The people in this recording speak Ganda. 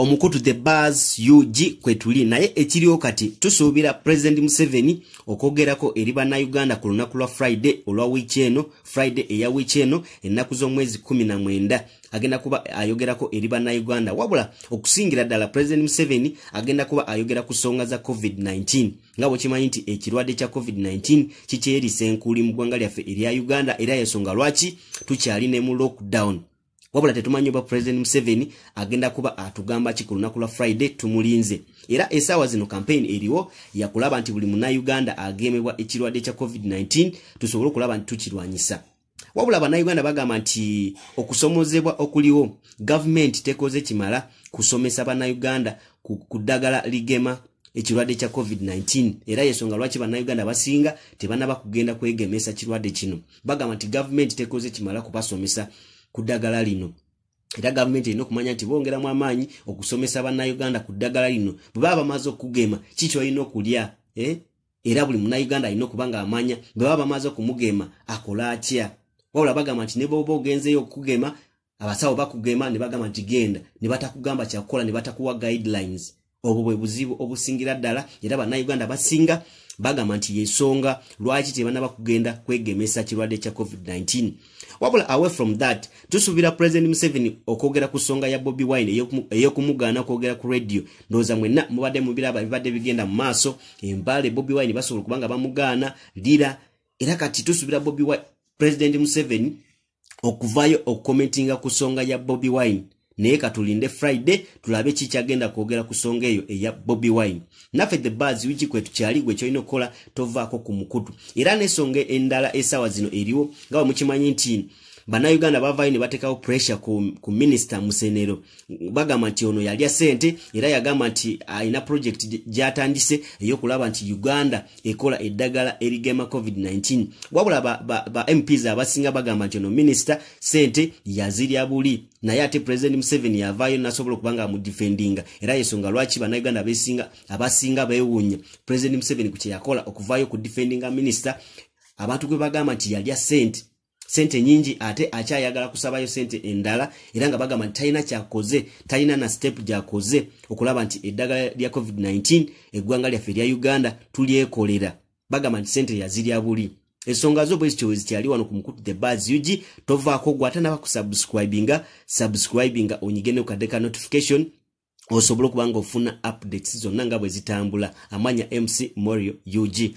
omukutu the bars ug kwe tuli naye ekiriwo kati tusuubira president museveni okwogerako eri bannauganda ku lunaku lwa friday olwa wiiki eno friday eya wiiki eno ennaku z'omwezi 1mnamwenda agenda kuba ayogerako eri bannauganda wabula okusingira ddala president museveni agenda kuba ayogera ku nsonga za covid-19 nga bwekimanyi nti ekirwadde kya covid-19 kikyerisa enkuuli mu ggwanga lyaffe erya uganda era yensonga lwaki tukyali ne mu lockdown wabula tetumanyi oba president museveni agenda kuba atugamba ki ku lunaku lwa friday tumulinze era esaawa zino kampeyini eriwo yakulaba nti buli munnayuganda agemebwa ekirwadde kya covid-19 tusobole okulaba nti tukirwanyisa wabula bannayuganda bagamba nti okusomozebwa okuliwo gavumenti tekoze kimala kusomesa bannayuganda ku, ku ddagala ligema ekirwadde kya covid-19 era yensonga lwaki bannayuganda basinga tebanaba kugenda kwegemesa kirwadde kino bagamba nti gavumenti tekoze kimala kubasomesa ku ddagala lino era gavumenti erina okumanya nti bongeramu amaanyi okusomesa bannayuganda ku ddagala lino bwe baba bamaze okugema kikyolina okulya eh? era buli munayuganda alina okuba ngaamanya bwe baba bamaze okumugema akola atya wabula bagamba nti ne bwoba ogenzeyo okugema abasawo bakugema ne bagamba nti genda ne batakugamba kyakukola ne batakuwa guidelines obwo bwe buzibu obusingira ddala era bannayuganda basinga bagamba nti yensonga lwaki tebanaba kugenda kwegemesa kirwadde kya covid-19 wabula away from that tusuubira president museveni okwogera ku nsonga ya bobi wine ey'okumugaana okwogera ku radio ndowooza mwenna mubadde mubiraba bibadde bigenda mu maaso embale bobi wine basobola okubanga bamugaana lira era kati tusuubira bobi wine president museveni okuvaayo okukomentinga ku nsonga ya bobi wine naye katulinde friday tulabe kiki agenda kwogera ku nsonga eyo eya bobi wine naffe the bas wiki kwetukyali gwe kyolina okukola tovaako ku mukutu era n'ensonga endala esaawa zino eriwo nga bwe mukimanyi nti bannayuganda bavayo ne batekawo pressure ku, ku minisita musenero bagamba nti ono yalya sente era yagamba nti alina project gyatandise eyokulaba nti uganda ekola eddagala erigema covid-19 wabula ba, ba, ba mps abasinga bagamba nti ono minisita sente yazirya buli naye ate president museveni yavaayo nasobola okubanga amudifendinga era yensonga lwaki bannayuganda besinga abasinga bewuunya president museveni ku kyeyakola okuvaayo ku difendinga minisita abantu gwe bagamba nti yalya sente sente nyingi ate akyayagala kusabayo sente endala era nga bagamba nti talina kyakoze talina na step gyakoze okulaba nti eddagala lya covid-19 eggwanga lyaffe lya uganda tulyekolera bagamba nti sente yazirya buli ensonga zo bwezityo wezikyali wano ku mukutu the bas ug tovaako gwe ate nabakusubscribinga subscribinga onyige nekukaddeka notification osobole okuba nga ofuna updates zonna nga bwe zitambula amanya mc morio ug